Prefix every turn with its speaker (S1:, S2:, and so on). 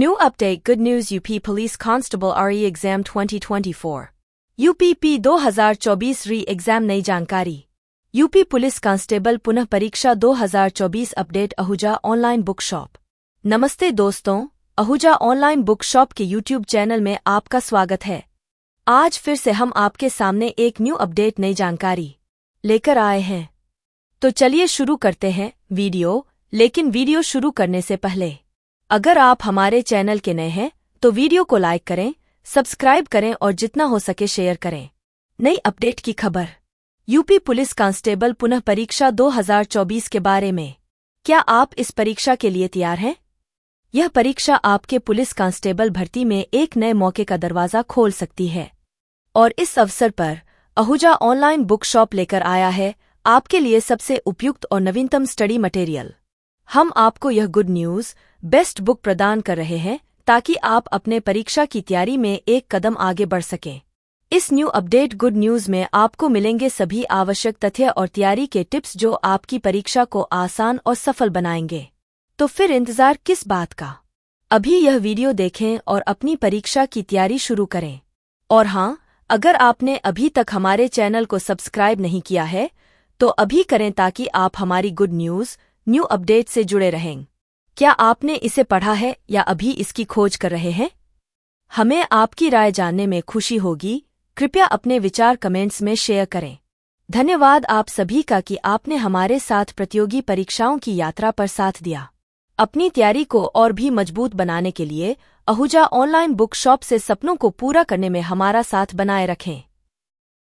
S1: New update good news UP police constable RE exam 2024 UPP 2024 re exam नई जानकारी UP police constable पुनः परीक्षा 2024 update Ahuja online book shop नमस्ते दोस्तों Ahuja online book shop के YouTube channel में आपका स्वागत है आज फिर से हम आपके सामने एक न्यू अपडेट नई जानकारी लेकर आए हैं तो चलिए शुरू करते हैं वीडियो लेकिन वीडियो शुरू करने से पहले अगर आप हमारे चैनल के नए हैं तो वीडियो को लाइक करें सब्सक्राइब करें और जितना हो सके शेयर करें नई अपडेट की खबर यूपी पुलिस कांस्टेबल पुनः परीक्षा 2024 के बारे में क्या आप इस परीक्षा के लिए तैयार हैं यह परीक्षा आपके पुलिस कांस्टेबल भर्ती में एक नए मौके का दरवाज़ा खोल सकती है और इस अवसर पर अहुजा ऑनलाइन बुक शॉप लेकर आया है आपके लिए सबसे उपयुक्त और नवीनतम स्टडी मटेरियल हम आपको यह गुड न्यूज़ बेस्ट बुक प्रदान कर रहे हैं ताकि आप अपने परीक्षा की तैयारी में एक कदम आगे बढ़ सकें इस न्यू अपडेट गुड न्यूज़ में आपको मिलेंगे सभी आवश्यक तथ्य और तैयारी के टिप्स जो आपकी परीक्षा को आसान और सफल बनाएंगे तो फिर इंतज़ार किस बात का अभी यह वीडियो देखें और अपनी परीक्षा की तैयारी शुरू करें और हाँ अगर आपने अभी तक हमारे चैनल को सब्सक्राइब नहीं किया है तो अभी करें ताकि आप हमारी गुड न्यूज़ न्यू अपडेट से जुड़े रहें क्या आपने इसे पढ़ा है या अभी इसकी खोज कर रहे हैं हमें आपकी राय जानने में खुशी होगी कृपया अपने विचार कमेंट्स में शेयर करें धन्यवाद आप सभी का कि आपने हमारे साथ प्रतियोगी परीक्षाओं की यात्रा पर साथ दिया अपनी तैयारी को और भी मजबूत बनाने के लिए अहुजा ऑनलाइन बुक शॉप से सपनों को पूरा करने में हमारा साथ बनाए रखें